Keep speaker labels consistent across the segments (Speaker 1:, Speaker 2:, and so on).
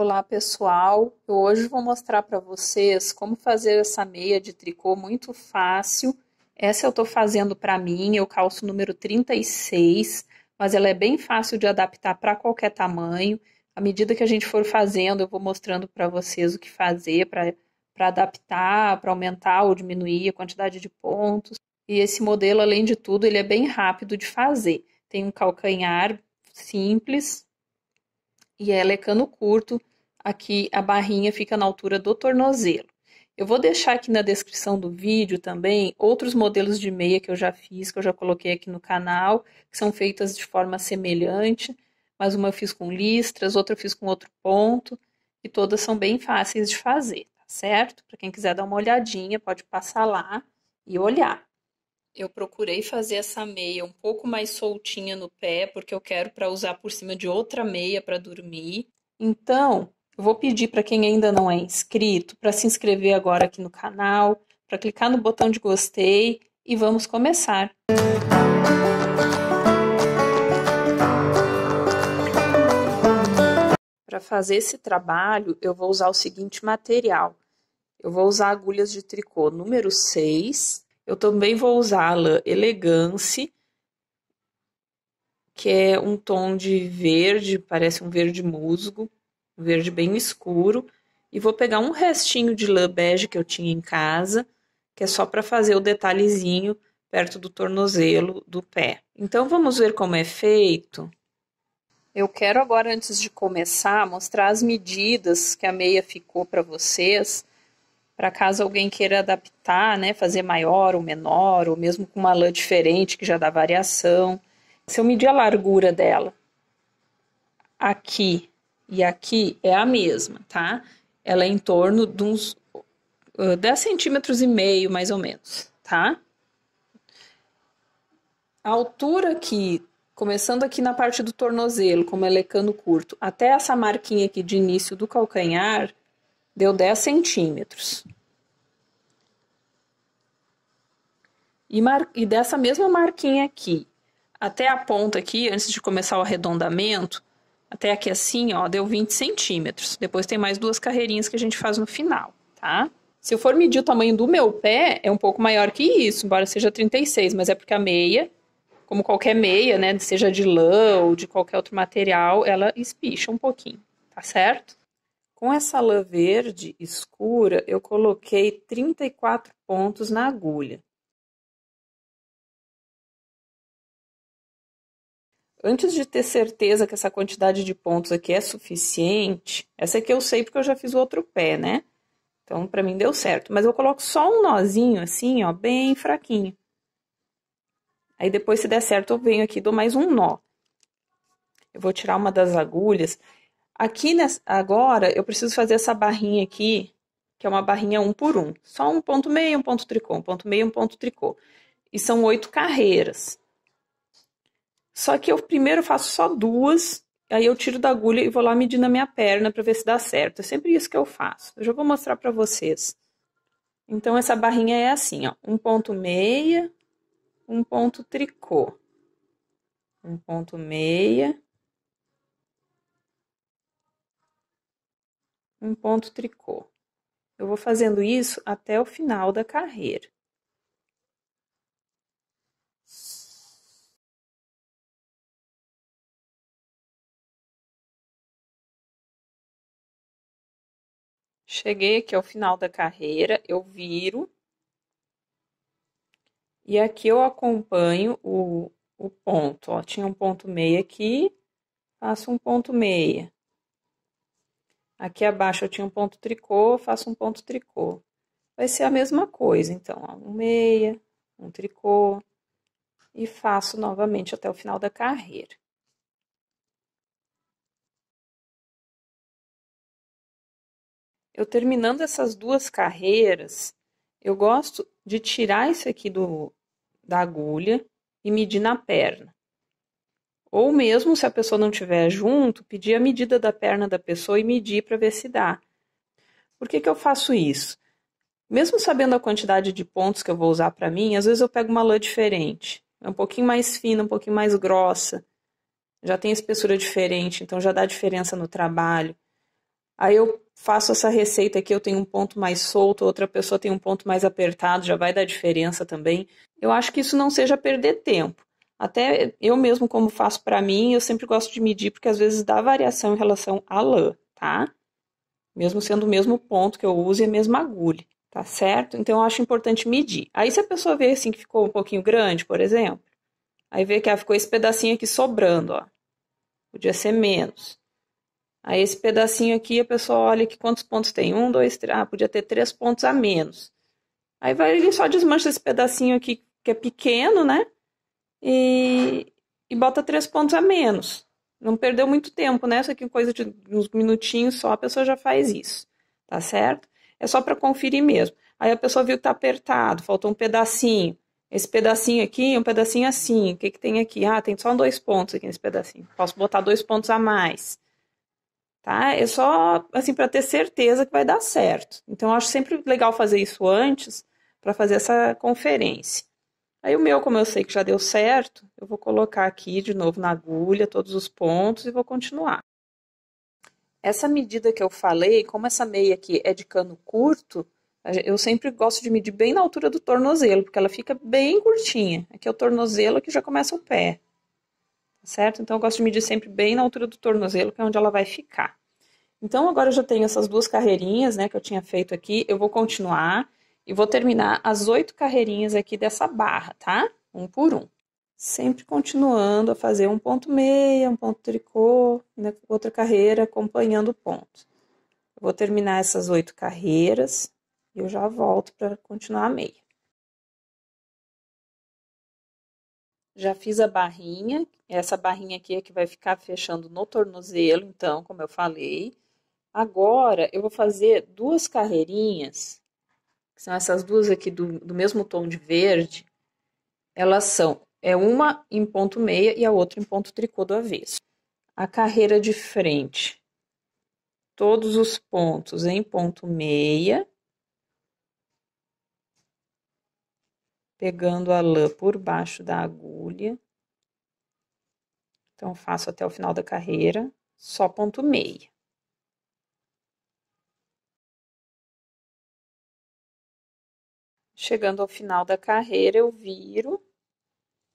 Speaker 1: Olá pessoal, hoje vou mostrar para vocês como fazer essa meia de tricô muito fácil. Essa eu estou fazendo para mim, eu calço número 36, mas ela é bem fácil de adaptar para qualquer tamanho. À medida que a gente for fazendo, eu vou mostrando para vocês o que fazer para adaptar, para aumentar ou diminuir a quantidade de pontos. E esse modelo, além de tudo, ele é bem rápido de fazer. Tem um calcanhar simples, e ela é cano curto, aqui a barrinha fica na altura do tornozelo. Eu vou deixar aqui na descrição do vídeo também outros modelos de meia que eu já fiz, que eu já coloquei aqui no canal, que são feitas de forma semelhante, mas uma eu fiz com listras, outra eu fiz com outro ponto, e todas são bem fáceis de fazer, tá certo? Para quem quiser dar uma olhadinha, pode passar lá e olhar. Eu procurei fazer essa meia um pouco mais soltinha no pé, porque eu quero para usar por cima de outra meia para dormir. Então, eu vou pedir para quem ainda não é inscrito para se inscrever agora aqui no canal, para clicar no botão de gostei e vamos começar. Para fazer esse trabalho, eu vou usar o seguinte material. Eu vou usar agulhas de tricô número 6. Eu também vou usar a lã Elegance, que é um tom de verde, parece um verde musgo verde bem escuro, e vou pegar um restinho de lã bege que eu tinha em casa, que é só para fazer o detalhezinho perto do tornozelo do pé. Então vamos ver como é feito. Eu quero agora antes de começar mostrar as medidas que a meia ficou para vocês, para caso alguém queira adaptar, né, fazer maior ou menor, ou mesmo com uma lã diferente que já dá variação. Se eu medir a largura dela aqui e aqui é a mesma, tá? Ela é em torno de uns uh, 10 centímetros e meio, mais ou menos, tá? A altura aqui, começando aqui na parte do tornozelo, como é lecano curto, até essa marquinha aqui de início do calcanhar, deu 10 centímetros. E, mar... e dessa mesma marquinha aqui, até a ponta aqui, antes de começar o arredondamento, até aqui assim, ó, deu 20 centímetros. Depois tem mais duas carreirinhas que a gente faz no final, tá? Se eu for medir o tamanho do meu pé, é um pouco maior que isso, embora seja 36, mas é porque a meia, como qualquer meia, né, seja de lã ou de qualquer outro material, ela espicha um pouquinho, tá certo? Com essa lã verde escura, eu coloquei 34 pontos na agulha. antes de ter certeza que essa quantidade de pontos aqui é suficiente, essa aqui eu sei porque eu já fiz o outro pé, né? Então, para mim deu certo. Mas eu coloco só um nozinho assim, ó, bem fraquinho. Aí depois, se der certo, eu venho aqui e dou mais um nó. Eu vou tirar uma das agulhas. Aqui, nessa, agora, eu preciso fazer essa barrinha aqui, que é uma barrinha um por um. Só um ponto meio, um ponto tricô, um ponto meio, um ponto tricô. E são oito carreiras. Só que eu primeiro faço só duas, aí eu tiro da agulha e vou lá medir na minha perna para ver se dá certo. É sempre isso que eu faço. Eu já vou mostrar para vocês. Então essa barrinha é assim, ó, um ponto meia, um ponto tricô. Um ponto meia, um ponto tricô. Eu vou fazendo isso até o final da carreira. Cheguei aqui ao final da carreira, eu viro. E aqui eu acompanho o, o ponto. Ó. Tinha um ponto meia aqui, faço um ponto meia. Aqui abaixo eu tinha um ponto tricô, faço um ponto tricô. Vai ser a mesma coisa, então, ó, um meia, um tricô, e faço novamente até o final da carreira. eu terminando essas duas carreiras, eu gosto de tirar isso aqui do, da agulha e medir na perna. Ou mesmo, se a pessoa não tiver junto, pedir a medida da perna da pessoa e medir para ver se dá. Por que, que eu faço isso? Mesmo sabendo a quantidade de pontos que eu vou usar para mim, às vezes eu pego uma lã diferente. É um pouquinho mais fina, um pouquinho mais grossa. Já tem espessura diferente, então já dá diferença no trabalho. Aí eu faço essa receita aqui, eu tenho um ponto mais solto, outra pessoa tem um ponto mais apertado, já vai dar diferença também. Eu acho que isso não seja perder tempo. Até eu mesmo, como faço para mim, eu sempre gosto de medir, porque às vezes dá variação em relação à lã, tá? Mesmo sendo o mesmo ponto que eu uso e a mesma agulha, tá certo? Então eu acho importante medir. Aí se a pessoa vê assim que ficou um pouquinho grande, por exemplo, aí vê que ah, ficou esse pedacinho aqui sobrando, ó. Podia ser menos. Aí esse pedacinho aqui, a pessoa olha que quantos pontos tem. Um, dois, três. Ah, podia ter três pontos a menos. Aí vai, ele só desmancha esse pedacinho aqui, que é pequeno, né? E, e bota três pontos a menos. Não perdeu muito tempo, né? Isso aqui, é coisa de uns minutinhos só, a pessoa já faz isso, tá certo? É só para conferir mesmo. Aí a pessoa viu que tá apertado, faltou um pedacinho. Esse pedacinho aqui, um pedacinho assim. O que, que tem aqui? Ah, tem só dois pontos aqui nesse pedacinho. Posso botar dois pontos a mais tá? É só assim para ter certeza que vai dar certo. Então acho sempre legal fazer isso antes para fazer essa conferência. Aí o meu, como eu sei que já deu certo, eu vou colocar aqui de novo na agulha todos os pontos e vou continuar. Essa medida que eu falei, como essa meia aqui é de cano curto, eu sempre gosto de medir bem na altura do tornozelo, porque ela fica bem curtinha. Aqui é o tornozelo, que já começa o pé. Tá certo? Então, eu gosto de medir sempre bem na altura do tornozelo, que é onde ela vai ficar. Então agora eu já tenho essas duas carreirinhas, né, que eu tinha feito aqui. Eu vou continuar e vou terminar as oito carreirinhas aqui dessa barra, tá? Um por um. Sempre continuando a fazer um ponto meia, um ponto tricô, né, outra carreira acompanhando o ponto. Eu vou terminar essas oito carreiras e eu já volto para continuar a meia. Já fiz a barrinha, essa barrinha aqui é que vai ficar fechando no tornozelo, então, como eu falei. Agora eu vou fazer duas carreirinhas, que são essas duas aqui do, do mesmo tom de verde. Elas são é uma em ponto meia e a outra em ponto tricô do avesso. A carreira de frente, todos os pontos em ponto meia, pegando a lã por baixo da agulha. Então, faço até o final da carreira, só ponto meia. Chegando ao final da carreira, eu viro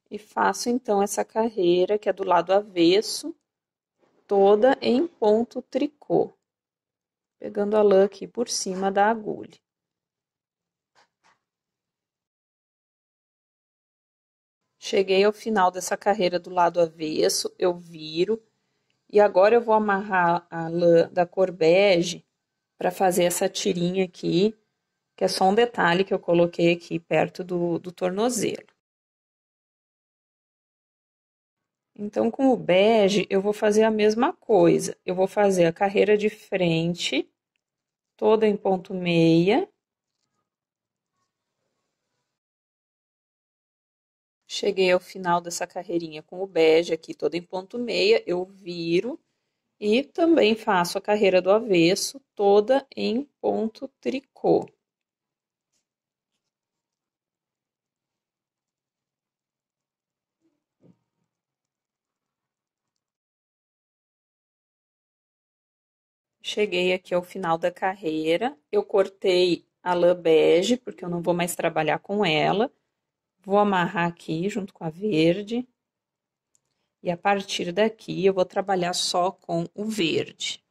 Speaker 1: e faço então essa carreira, que é do lado avesso, toda em ponto tricô, pegando a lã aqui por cima da agulha. Cheguei ao final dessa carreira do lado avesso, eu viro e agora eu vou amarrar a lã da cor bege para fazer essa tirinha aqui que é só um detalhe que eu coloquei aqui perto do, do tornozelo. Então, com o bege, eu vou fazer a mesma coisa. Eu vou fazer a carreira de frente, toda em ponto meia. Cheguei ao final dessa carreirinha com o bege aqui, toda em ponto meia, eu viro e também faço a carreira do avesso, toda em ponto tricô. cheguei aqui ao final da carreira, eu cortei a lã bege, porque eu não vou mais trabalhar com ela. Vou amarrar aqui junto com a verde. E a partir daqui eu vou trabalhar só com o verde.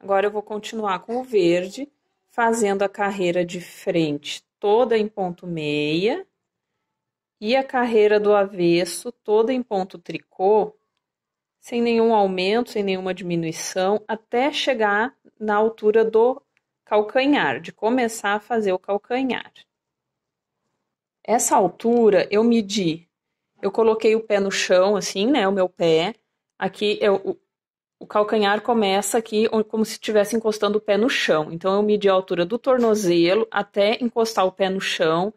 Speaker 1: Agora eu vou continuar com o verde, fazendo a carreira de frente toda em ponto meia e a carreira do avesso toda em ponto tricô sem nenhum aumento, sem nenhuma diminuição, até chegar na altura do calcanhar, de começar a fazer o calcanhar. Essa altura eu medi. Eu coloquei o pé no chão, assim, né? O meu pé. Aqui eu, o, o calcanhar começa aqui como se estivesse encostando o pé no chão. Então eu medi a altura do tornozelo até encostar o pé no chão.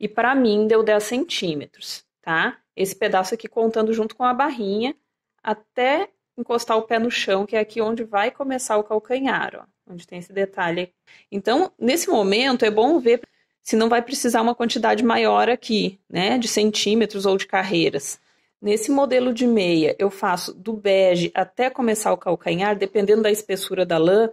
Speaker 1: E para mim deu 10 centímetros, tá? Esse pedaço aqui contando junto com a barrinha até encostar o pé no chão, que é aqui onde vai começar o calcanhar, ó, onde tem esse detalhe. Então, nesse momento, é bom ver se não vai precisar uma quantidade maior aqui, né, de centímetros ou de carreiras. Nesse modelo de meia, eu faço do bege até começar o calcanhar, dependendo da espessura da lã.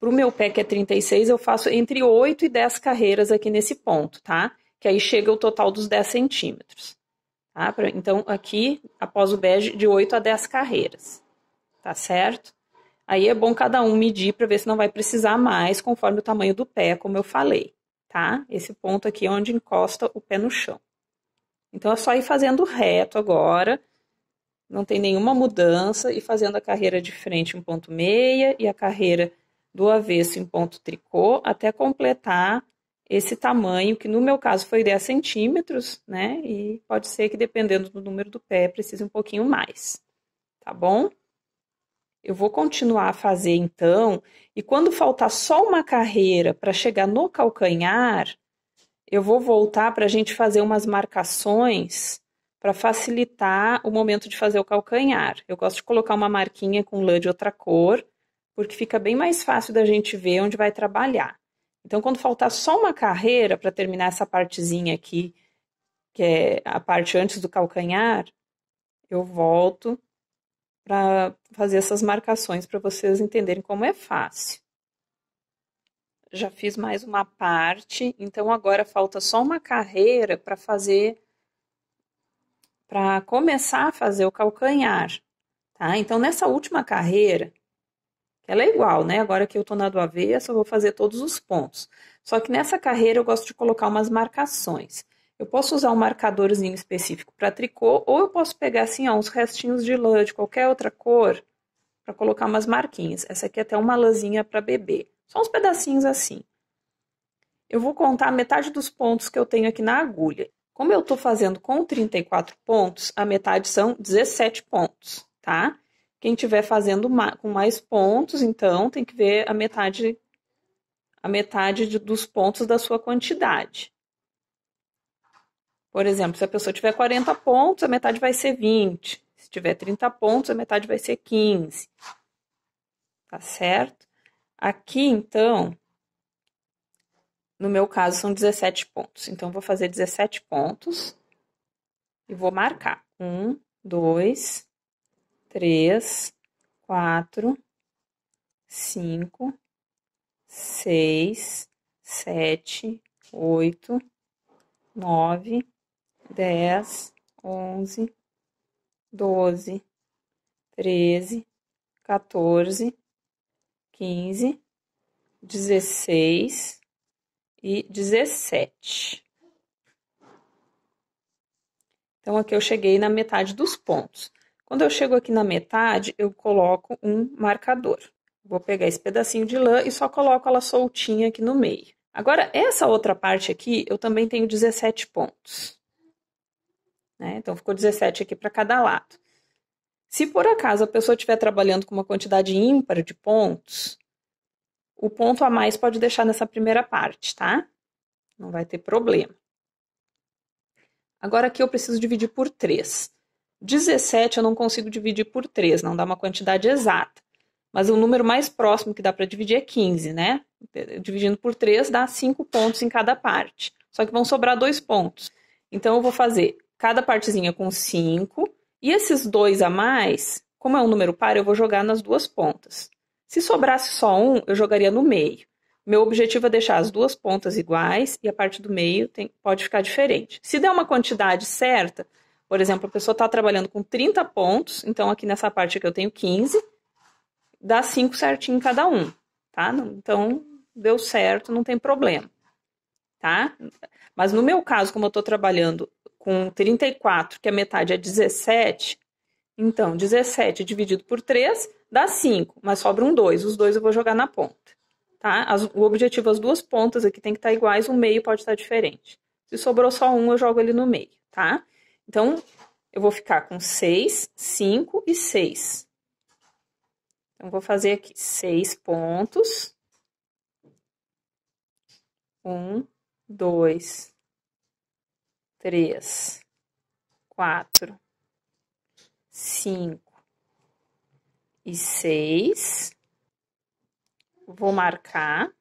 Speaker 1: Para o meu pé, que é 36, eu faço entre 8 e 10 carreiras aqui nesse ponto, tá? Que aí chega o total dos 10 centímetros. Tá? Então, aqui, após o bege, de 8 a 10 carreiras, tá certo? Aí é bom cada um medir para ver se não vai precisar mais conforme o tamanho do pé, como eu falei, tá? Esse ponto aqui é onde encosta o pé no chão. Então, é só ir fazendo reto agora, não tem nenhuma mudança, e fazendo a carreira de frente em ponto meia e a carreira do avesso em ponto tricô, até completar esse tamanho, que no meu caso foi 10 centímetros, né? E pode ser que dependendo do número do pé, precise um pouquinho mais, tá bom? Eu vou continuar a fazer então, e quando faltar só uma carreira para chegar no calcanhar, eu vou voltar para a gente fazer umas marcações para facilitar o momento de fazer o calcanhar. Eu gosto de colocar uma marquinha com lã de outra cor, porque fica bem mais fácil da gente ver onde vai trabalhar. Então, quando faltar só uma carreira para terminar essa partezinha aqui, que é a parte antes do calcanhar, eu volto para fazer essas marcações para vocês entenderem como é fácil. Já fiz mais uma parte, então agora falta só uma carreira para fazer para começar a fazer o calcanhar, tá? Então nessa última carreira, ela é igual, né? Agora que eu estou na do aveia, só vou fazer todos os pontos. Só que nessa carreira eu gosto de colocar umas marcações. Eu posso usar um marcadorzinho específico para tricô, ou eu posso pegar assim, ó, uns restinhos de lã de qualquer outra cor para colocar umas marquinhas. Essa aqui é até uma lãzinha para bebê. Só uns pedacinhos assim. Eu vou contar metade dos pontos que eu tenho aqui na agulha. Como eu estou fazendo com 34 pontos, a metade são 17 pontos, tá? Quem tiver fazendo ma com mais pontos, então, tem que ver a metade a metade de, dos pontos da sua quantidade. Por exemplo, se a pessoa tiver 40 pontos, a metade vai ser 20. Se tiver 30 pontos, a metade vai ser 15. Tá certo? Aqui, então, no meu caso, são 17 pontos. Então, vou fazer 17 pontos e vou marcar. Um, dois, três, quatro, cinco, seis, sete, oito, nove, dez, onze, doze, treze, quatorze, quinze, dezesseis e dezessete. Então, aqui eu cheguei na metade dos pontos. Quando eu chego aqui na metade, eu coloco um marcador. Vou pegar esse pedacinho de lã e só coloco ela soltinha aqui no meio. Agora, essa outra parte aqui, eu também tenho 17 pontos. Né? Então, ficou 17 aqui para cada lado. Se por acaso a pessoa estiver trabalhando com uma quantidade ímpar de pontos, o ponto a mais pode deixar nessa primeira parte, tá? Não vai ter problema. Agora aqui eu preciso dividir por 3. 17 eu não consigo dividir por 3, não dá uma quantidade exata. Mas o número mais próximo que dá para dividir é 15, né? Dividindo por 3 dá 5 pontos em cada parte. Só que vão sobrar dois pontos. Então eu vou fazer cada partezinha com 5 e esses dois a mais, como é um número par, eu vou jogar nas duas pontas. Se sobrasse só um, eu jogaria no meio. Meu objetivo é deixar as duas pontas iguais e a parte do meio tem, pode ficar diferente. Se der uma quantidade certa, por exemplo, a pessoa está trabalhando com 30 pontos, então aqui nessa parte aqui eu tenho 15, dá 5 certinho cada um, tá? Então, deu certo, não tem problema, tá? Mas no meu caso, como eu estou trabalhando com 34, que a metade é 17, então 17 dividido por 3 dá 5, mas sobra um 2, os dois eu vou jogar na ponta. Tá? As, o objetivo, as duas pontas aqui tem que estar tá iguais, o meio pode estar tá diferente. Se sobrou só um, eu jogo ele no meio, tá? Então, eu vou ficar com 6, 5 e 6. Então, vou fazer aqui 6 pontos. 1, 2, 3, 4, 5 e 6. Vou marcar.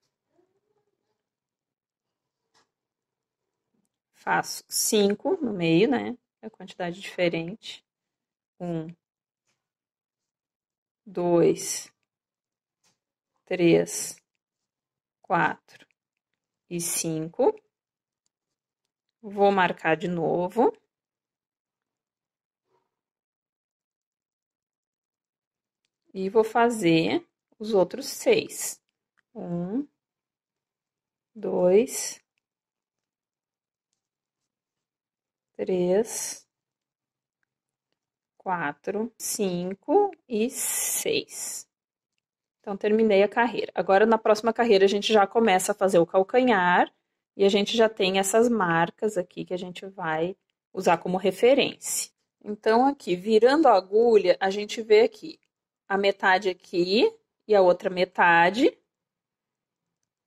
Speaker 1: Faço 5 no meio, né? a quantidade diferente. Um, dois, três, quatro e cinco. Vou marcar de novo. E vou fazer os outros seis. Um, dois, três, quatro, cinco e seis. Então, terminei a carreira. Agora, na próxima carreira, a gente já começa a fazer o calcanhar e a gente já tem essas marcas aqui que a gente vai usar como referência. Então, aqui, virando a agulha, a gente vê aqui a metade aqui e a outra metade.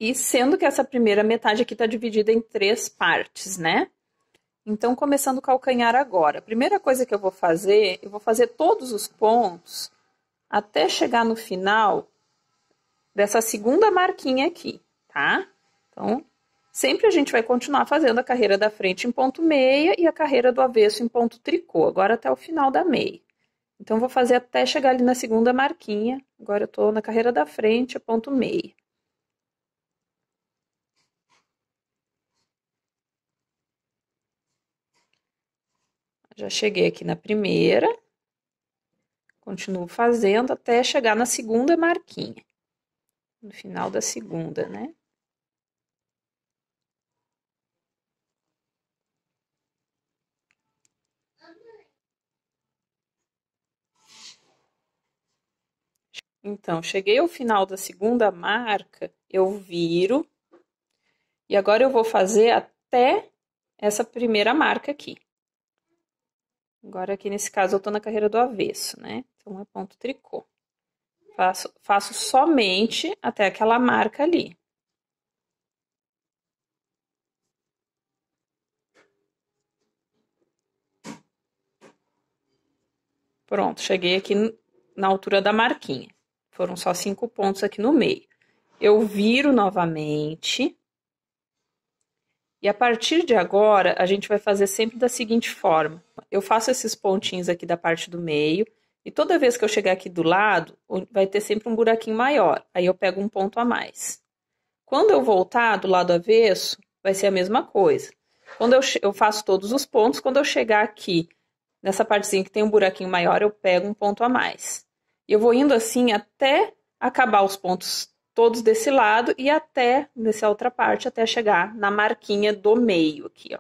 Speaker 1: E sendo que essa primeira metade aqui está dividida em três partes, né? Então, começando o calcanhar agora. A primeira coisa que eu vou fazer, eu vou fazer todos os pontos até chegar no final dessa segunda marquinha aqui, tá? Então, sempre a gente vai continuar fazendo a carreira da frente em ponto meia e a carreira do avesso em ponto tricô, agora até o final da meia. Então, vou fazer até chegar ali na segunda marquinha, agora eu tô na carreira da frente, ponto meia. Já cheguei aqui na primeira, continuo fazendo até chegar na segunda marquinha, no final da segunda, né? Então, cheguei ao final da segunda marca, eu viro, e agora eu vou fazer até essa primeira marca aqui. Agora, aqui nesse caso, eu tô na carreira do avesso, né? Então, é ponto tricô. Faço, faço somente até aquela marca ali. Pronto, cheguei aqui na altura da marquinha. Foram só cinco pontos aqui no meio. Eu viro novamente. E a partir de agora, a gente vai fazer sempre da seguinte forma. Eu faço esses pontinhos aqui da parte do meio, e toda vez que eu chegar aqui do lado, vai ter sempre um buraquinho maior. Aí eu pego um ponto a mais. Quando eu voltar do lado avesso, vai ser a mesma coisa. Quando eu, eu faço todos os pontos, quando eu chegar aqui, nessa partezinha que tem um buraquinho maior, eu pego um ponto a mais. E eu vou indo assim até acabar os pontos todos desse lado e até nessa outra parte, até chegar na marquinha do meio aqui, ó.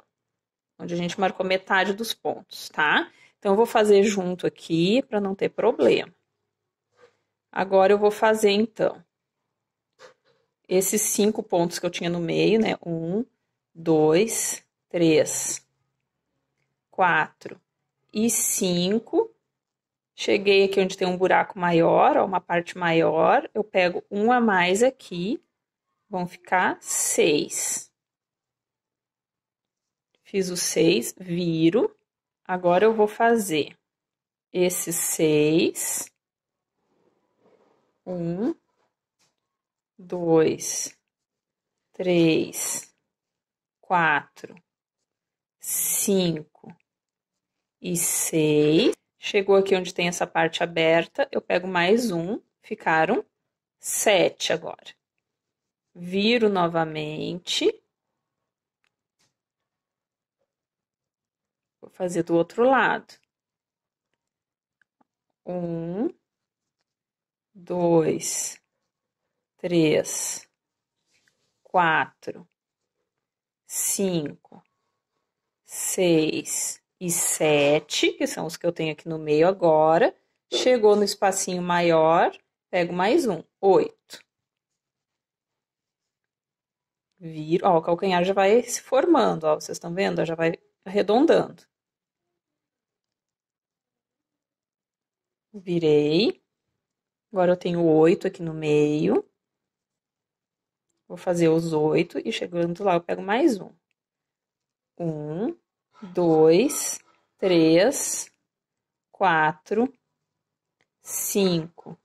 Speaker 1: Onde a gente marcou metade dos pontos, tá? Então, eu vou fazer junto aqui para não ter problema. Agora, eu vou fazer, então, esses cinco pontos que eu tinha no meio, né? Um, dois, três, quatro e cinco. Cheguei aqui onde tem um buraco maior, ó, uma parte maior. Eu pego um a mais aqui. Vão ficar seis. Fiz o seis, viro. Agora eu vou fazer esses seis. Um, dois, três, quatro, cinco e seis. Chegou aqui onde tem essa parte aberta, eu pego mais um, ficaram sete agora. Viro novamente. Vou fazer do outro lado. Um, dois, três, quatro, cinco, seis, e 7, que são os que eu tenho aqui no meio agora. Chegou no espacinho maior, pego mais um, 8. Viro, ó, o calcanhar já vai se formando, ó, vocês estão vendo? Já vai arredondando. Virei. Agora eu tenho oito aqui no meio. Vou fazer os oito e chegando lá eu pego mais um. Um, dois, três, quatro, cinco,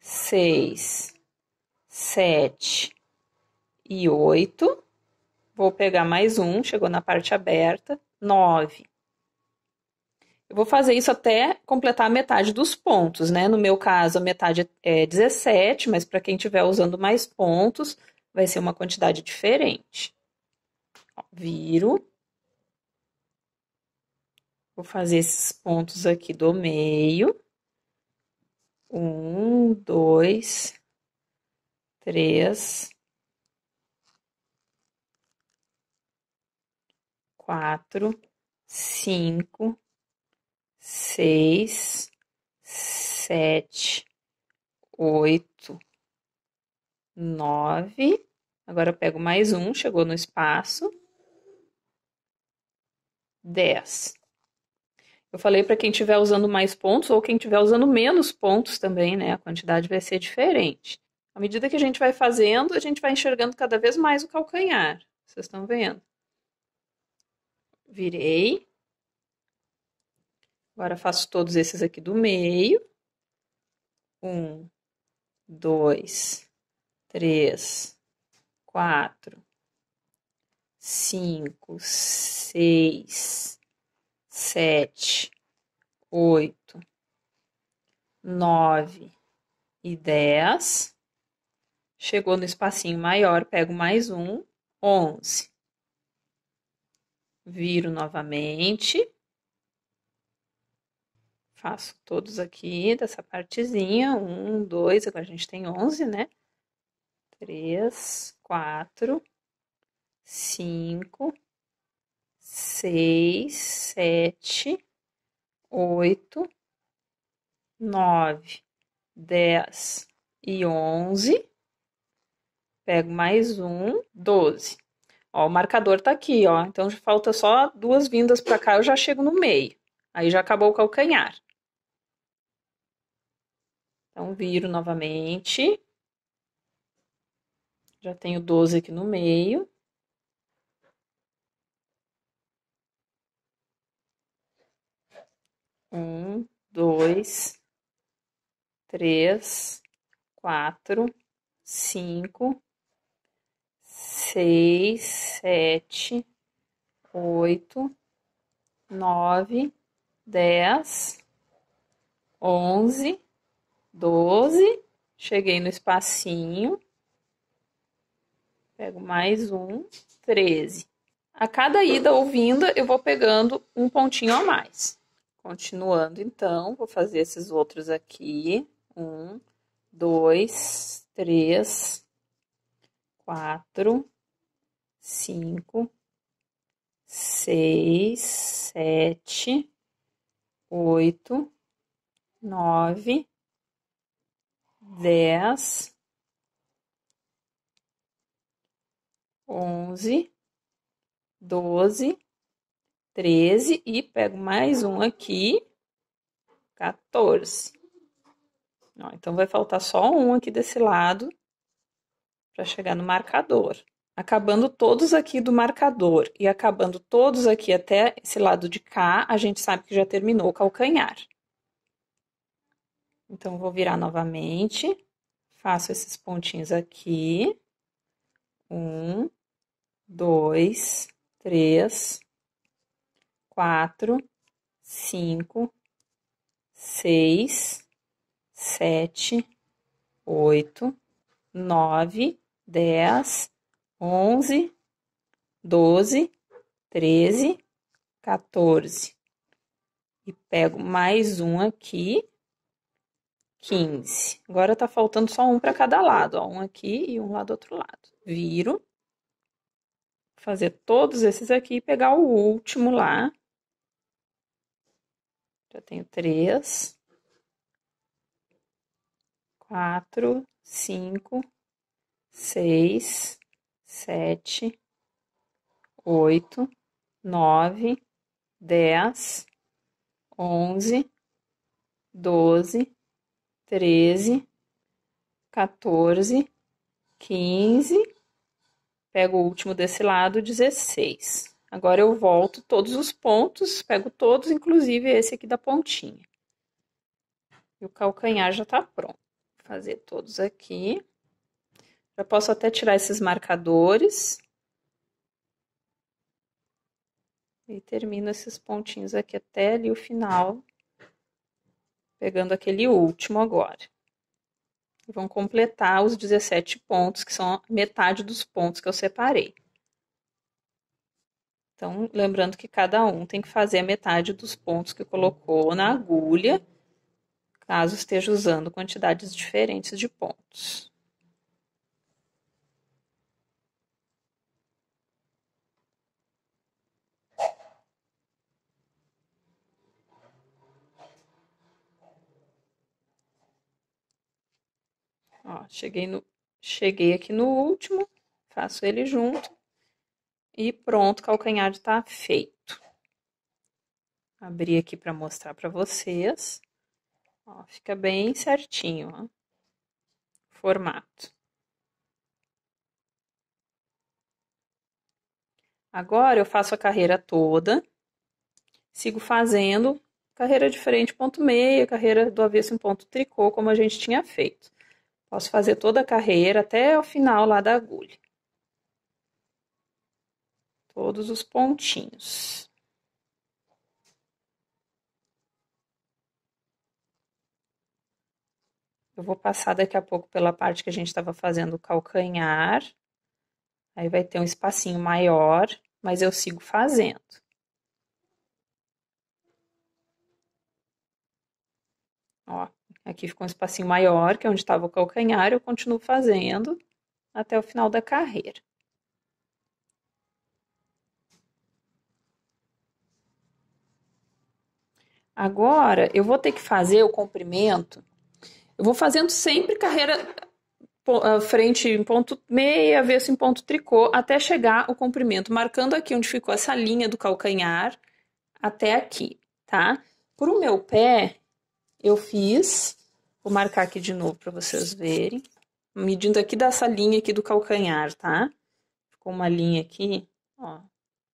Speaker 1: seis, sete e oito. Vou pegar mais um, chegou na parte aberta, nove. Eu vou fazer isso até completar a metade dos pontos, né? No meu caso, a metade é 17, mas para quem estiver usando mais pontos, vai ser uma quantidade diferente. Ó, viro Vou fazer esses pontos aqui do meio. Um, dois, três, quatro, cinco, seis, sete, oito, nove. Agora eu pego mais um, chegou no espaço. Dez. Eu falei para quem estiver usando mais pontos ou quem estiver usando menos pontos também, né? A quantidade vai ser diferente. À medida que a gente vai fazendo, a gente vai enxergando cada vez mais o calcanhar. Vocês estão vendo? Virei. Agora faço todos esses aqui do meio. Um, dois, três, quatro, cinco, seis, sete, oito, nove e dez. Chegou no espacinho maior, pego mais um, onze. Viro novamente. Faço todos aqui dessa partezinha. Um, dois, agora a gente tem onze, né? Três, quatro, cinco, seis, sete, oito, nove, dez e onze. Pego mais um, doze. Ó, o marcador tá aqui, ó. Então falta só duas vindas para cá, eu já chego no meio. Aí já acabou o calcanhar. Então viro novamente. Já tenho 12 aqui no meio. Um, dois, três, quatro, cinco, seis, sete, oito, nove, dez, onze, doze. Cheguei no espacinho. Pego mais um, treze. A cada ida ou vinda, eu vou pegando um pontinho a mais. Continuando, então, vou fazer esses outros aqui. Um, dois, três, quatro, cinco, seis, sete, oito, nove, dez, onze, doze, 13 e pego mais um aqui, 14. Ó, então, vai faltar só um aqui desse lado para chegar no marcador. Acabando todos aqui do marcador e acabando todos aqui até esse lado de cá, a gente sabe que já terminou o calcanhar. Então, vou virar novamente, faço esses pontinhos aqui. Um, dois, três, quatro, cinco, seis, sete, oito, nove, dez, onze, doze, treze, 14. E pego mais um aqui, quinze Agora tá faltando só um para cada lado, ó, um aqui e um lá do outro lado. Viro, fazer todos esses aqui e pegar o último lá, já tenho três, quatro, cinco, seis, sete, oito, nove, dez, onze, doze, treze, quatorze, quinze. pego o último desse lado, 16. Agora eu volto todos os pontos, pego todos, inclusive esse aqui da pontinha. E o calcanhar já tá pronto. Vou fazer todos aqui. Já posso até tirar esses marcadores. E termino esses pontinhos aqui até ali o final, pegando aquele último agora. vão completar os 17 pontos, que são metade dos pontos que eu separei. Então, lembrando que cada um tem que fazer a metade dos pontos que colocou na agulha, caso esteja usando quantidades diferentes de pontos. Ó, cheguei, no, cheguei aqui no último, faço ele junto. E pronto, o calcanhar está feito. Abri aqui para mostrar para vocês. Ó, fica bem certinho, ó. Formato. Agora eu faço a carreira toda, sigo fazendo carreira diferente ponto meia, carreira do avesso em ponto tricô, como a gente tinha feito. Posso fazer toda a carreira até o final lá da agulha todos os pontinhos. Eu vou passar daqui a pouco pela parte que a gente estava fazendo o calcanhar. Aí vai ter um espacinho maior, mas eu sigo fazendo. Ó, aqui ficou um espacinho maior, que é onde estava o calcanhar, eu continuo fazendo até o final da carreira. Agora eu vou ter que fazer o comprimento. Eu vou fazendo sempre carreira ah, frente em ponto meia, avesso em ponto tricô, até chegar o comprimento, marcando aqui onde ficou essa linha do calcanhar até aqui, tá? o meu pé, eu fiz, vou marcar aqui de novo para vocês verem, medindo aqui dessa linha aqui do calcanhar, tá? Ficou uma linha aqui, ó,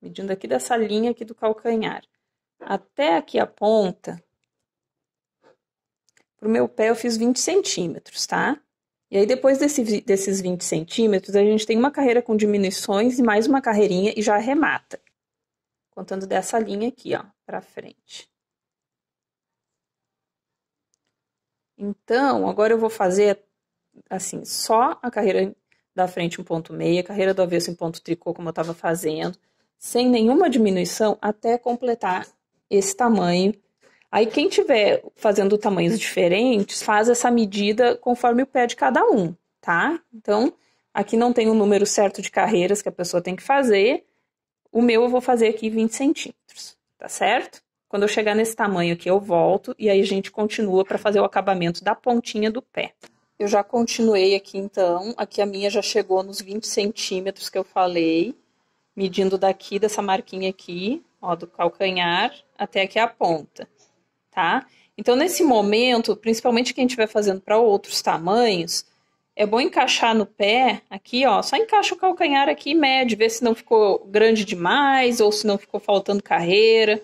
Speaker 1: medindo aqui dessa linha aqui do calcanhar até aqui a ponta, pro meu pé eu fiz 20 centímetros, tá? E aí, depois desse, desses 20 centímetros, a gente tem uma carreira com diminuições e mais uma carreirinha e já arremata. Contando dessa linha aqui, ó, pra frente. Então, agora eu vou fazer, assim, só a carreira da frente em ponto meia, carreira do avesso em ponto tricô, como eu tava fazendo, sem nenhuma diminuição, até completar esse tamanho. Aí quem tiver fazendo tamanhos diferentes, faz essa medida conforme o pé de cada um, tá? Então, aqui não tem o um número certo de carreiras que a pessoa tem que fazer. O meu eu vou fazer aqui 20 centímetros, tá certo? Quando eu chegar nesse tamanho aqui, eu volto e aí a gente continua para fazer o acabamento da pontinha do pé. Eu já continuei aqui então, aqui a minha já chegou nos 20 centímetros que eu falei, medindo daqui dessa marquinha aqui ó, do calcanhar até aqui a ponta, tá? Então, nesse momento, principalmente quem estiver fazendo para outros tamanhos, é bom encaixar no pé aqui, ó, só encaixa o calcanhar aqui e mede, vê se não ficou grande demais ou se não ficou faltando carreira.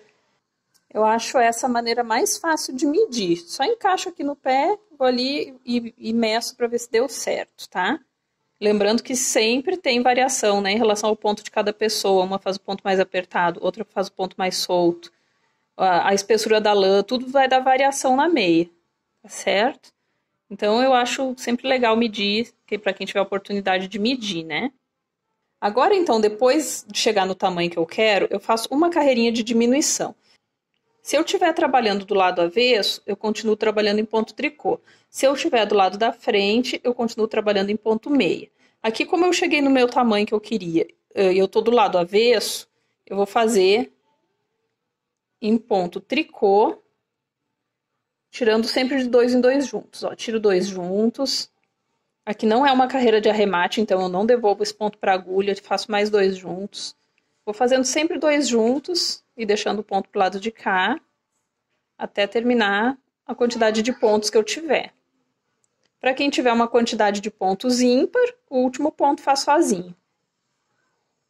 Speaker 1: Eu acho essa a maneira mais fácil de medir. Só encaixo aqui no pé, vou ali e, e meço para ver se deu certo, tá? Lembrando que sempre tem variação né, em relação ao ponto de cada pessoa. Uma faz o ponto mais apertado, outra faz o ponto mais solto. A, a espessura da lã, tudo vai dar variação na meia, tá certo? Então eu acho sempre legal medir, que para quem tiver a oportunidade de medir, né? Agora então, depois de chegar no tamanho que eu quero, eu faço uma carreirinha de diminuição. Se eu estiver trabalhando do lado avesso, eu continuo trabalhando em ponto tricô. Se eu estiver do lado da frente, eu continuo trabalhando em ponto meia. Aqui, como eu cheguei no meu tamanho que eu queria eh, e eu estou do lado avesso, eu vou fazer em ponto tricô, tirando sempre de dois em dois juntos. Ó, tiro dois juntos. Aqui não é uma carreira de arremate, então eu não devolvo esse ponto para agulha, faço mais dois juntos. Vou fazendo sempre dois juntos e deixando o ponto para o lado de cá até terminar a quantidade de pontos que eu tiver. Para quem tiver uma quantidade de pontos ímpar, o último ponto faz sozinho.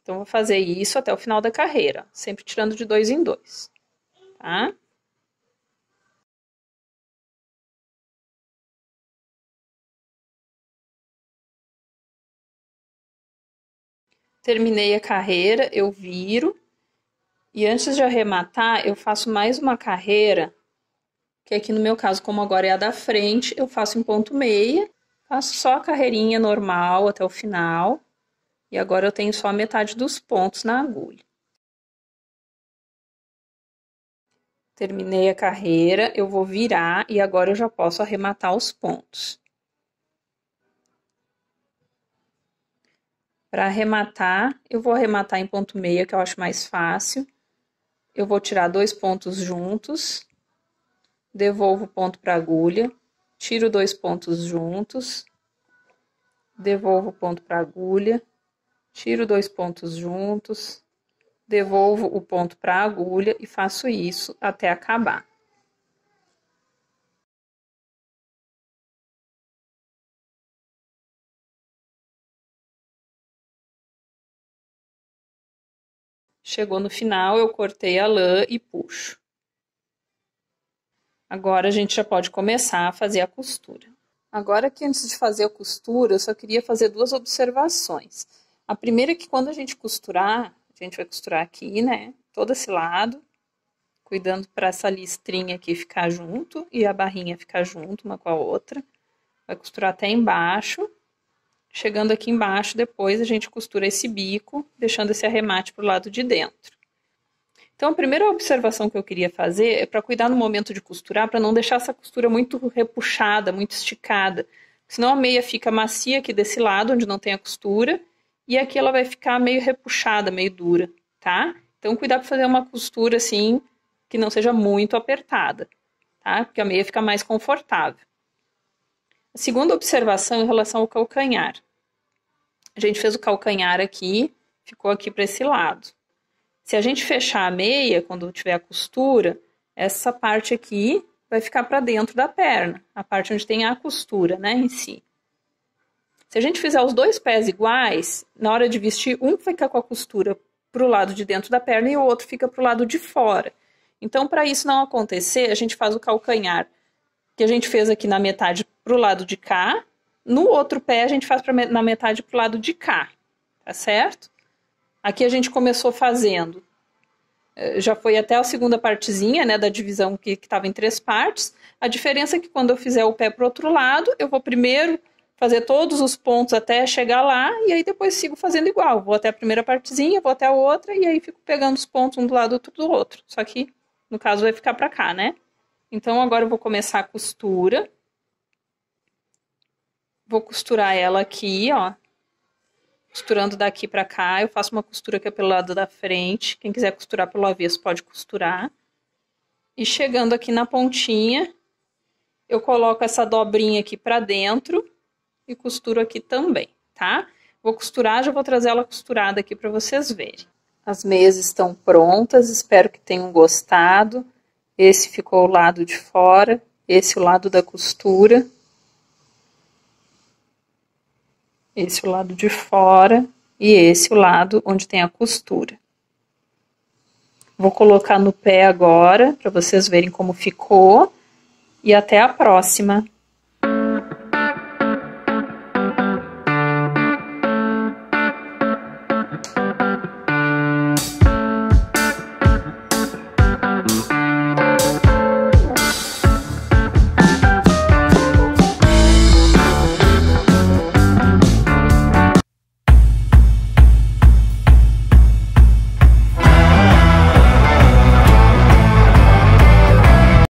Speaker 1: Então, vou fazer isso até o final da carreira, sempre tirando de dois em dois, tá? Terminei a carreira, eu viro e antes de arrematar, eu faço mais uma carreira, que aqui no meu caso, como agora é a da frente, eu faço em ponto meia, faço só a carreirinha normal até o final, e agora eu tenho só metade dos pontos na agulha. Terminei a carreira, eu vou virar e agora eu já posso arrematar os pontos. Para arrematar, eu vou arrematar em ponto meia, que eu acho mais fácil eu vou tirar dois pontos juntos, devolvo o ponto para a agulha, tiro dois pontos juntos, devolvo o ponto para a agulha, tiro dois pontos juntos, devolvo o ponto para a agulha e faço isso até acabar. Chegou no final, eu cortei a lã e puxo. Agora a gente já pode começar a fazer a costura. Agora que antes de fazer a costura, eu só queria fazer duas observações. A primeira é que quando a gente costurar, a gente vai costurar aqui, né? Todo esse lado, cuidando para essa listrinha aqui ficar junto e a barrinha ficar junto uma com a outra. Vai costurar até embaixo. Chegando aqui embaixo, depois a gente costura esse bico, deixando esse arremate para o lado de dentro. Então, a primeira observação que eu queria fazer é para cuidar no momento de costurar, para não deixar essa costura muito repuxada, muito esticada. Senão a meia fica macia aqui desse lado, onde não tem a costura, e aqui ela vai ficar meio repuxada, meio dura, tá? Então, cuidar para fazer uma costura assim, que não seja muito apertada, tá? Porque a meia fica mais confortável. A segunda observação em relação ao calcanhar a gente fez o calcanhar aqui, ficou aqui para esse lado. Se a gente fechar a meia, quando tiver a costura, essa parte aqui vai ficar para dentro da perna, a parte onde tem a costura, né, em si. Se a gente fizer os dois pés iguais, na hora de vestir, um fica com a costura para o lado de dentro da perna e o outro fica para o lado de fora. Então, para isso não acontecer, a gente faz o calcanhar que a gente fez aqui na metade para o lado de cá no outro pé, a gente faz pra, na metade pro lado de cá, tá certo? Aqui a gente começou fazendo, é, já foi até a segunda partezinha, né, da divisão que estava em três partes. A diferença é que quando eu fizer o pé pro outro lado, eu vou primeiro fazer todos os pontos até chegar lá e aí depois sigo fazendo igual. Vou até a primeira partezinha, vou até a outra e aí fico pegando os pontos um do lado outro do outro. Só que no caso vai ficar para cá, né? Então agora eu vou começar a costura vou costurar ela aqui, ó. Costurando daqui pra cá, eu faço uma costura aqui pelo lado da frente. Quem quiser costurar pelo avesso pode costurar. E chegando aqui na pontinha, eu coloco essa dobrinha aqui pra dentro e costuro aqui também, tá? Vou costurar, já vou trazer ela costurada aqui pra vocês verem. As meias estão prontas, espero que tenham gostado. Esse ficou o lado de fora, esse o lado da costura. Esse o lado de fora e esse o lado onde tem a costura. Vou colocar no pé agora para vocês verem como ficou e até a próxima.